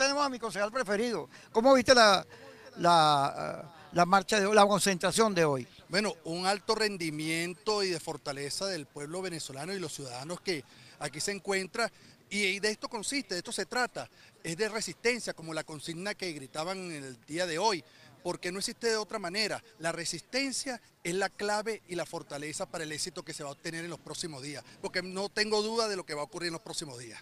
tenemos a mi concejal preferido. ¿Cómo viste la, la, eh, marcha de la concentración de hoy? Bueno, un alto rendimiento y de fortaleza del pueblo venezolano y los ciudadanos que aquí se encuentran. y de esto consiste, de esto se trata, es de resistencia, como la consigna que gritaban en el día de hoy, porque no existe de otra manera. La resistencia es la clave y la fortaleza para el éxito que se va a obtener en los próximos días, porque no tengo duda de lo que va a ocurrir en los próximos días.